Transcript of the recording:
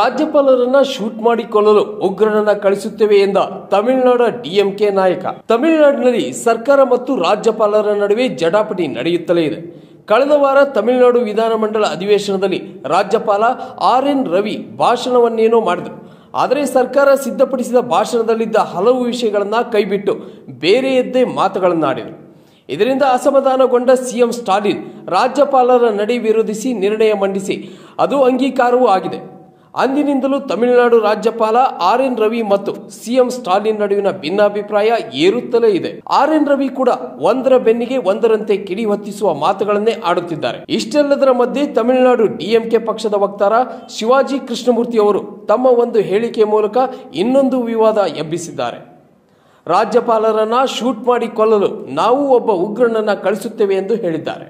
ರಾಜ್ಯಪಾಲರನ್ನ shoot ಮಾಡಿಕೊಳ್ಳಲು ಉಗ್ರರನ್ನ ಕಳಿಸುತ್ತೇವೆ ಎಂದ ತಮಿಳುನಾಡ DMK ನಾಯಕ ತಮಿಳುನಾಡಿನಲ್ಲಿ ಸರ್ಕಾರ ಮತ್ತು ರಾಜ್ಯಪಾಲರ ನಡುವೆ ಜಟಾಪಟಿ ನಡೆಯುತ್ತಲೇ ಇದೆ ಕಳೆದ ವಾರ ತಮಿಳುನಾಡು ವಿಧಾನಮಂಡಲ ಅಧಿವೇಶನದಲ್ಲಿ ರಾಜ್ಯಪಾಲ ಆರ್ ಎನ್ ರವಿ ಭಾಷಣವನ್ನೇನೋ ಮಾಡಿದರು ಆದರೆ ಸರ್ಕಾರ ಸಿದ್ಧಪಡಿಸಿದ ಭಾಷಣದಲ್ಲಿದ್ದ ಹಲವು ವಿಷಯಗಳನ್ನು ಕೈಬಿಟ್ಟು ಬೇರೆಯದ್ದೇ ಮಾತುಗಳನ್ನಾಡಿದರು ಇದರಿಂದ ಅಸಮಾಧಾನಗೊಂಡ ಸಿಎಂ ಸ್ಟಾಲಿನ್ ರಾಜ್ಯಪಾಲರ ನಡೆ ವಿರೋಧಿಸಿ ನಿರ್ಣಯ ಮಂಡಿಸಿ ಅದು ಅಂಗೀಕಾರವೂ ಆಗಿದೆ ಅಂದಿನಿಂದಲೂ ತಮಿಳುನಾಡು ರಾಜ್ಯಪಾಲ ಆರ್ ಎನ್ ರವಿ ಮತ್ತು ಸಿಎಂ ಸ್ಟಾಲಿನ್ ನಡುವಿನ ಭಿನ್ನಾಭಿಪ್ರಾಯ ಏರುತ್ತಲೇ ಇದೆ ಆರ್ ಎನ್ ರವಿ ಕೂಡ ಒಂದರ ಬೆನ್ನಿಗೆ ಒಂದರಂತೆ ಕಿಡಿ ಹೊತ್ತಿಸುವ ಮಾತುಗಳನ್ನೇ ಆಡುತ್ತಿದ್ದಾರೆ ಇಷ್ಟೆಲ್ಲದರ ಮಧ್ಯೆ ತಮಿಳುನಾಡು ಡಿಎಂಕೆ ಪಕ್ಷದ ವಕ್ತಾರ ಶಿವಾಜಿ ಕೃಷ್ಣಮೂರ್ತಿ ಅವರು ತಮ್ಮ ಒಂದು ಹೇಳಿಕೆ ಮೂಲಕ ಇನ್ನೊಂದು ವಿವಾದ ಎಬ್ಬಿಸಿದ್ದಾರೆ ರಾಜ್ಯಪಾಲರನ್ನ ಶೂಟ್ ಮಾಡಿ ಕೊಲ್ಲಲು ನಾವು ಒಬ್ಬ ಉಗ್ರನನ್ನ ಕಳಿಸುತ್ತೇವೆ ಎಂದು ಹೇಳಿದ್ದಾರೆ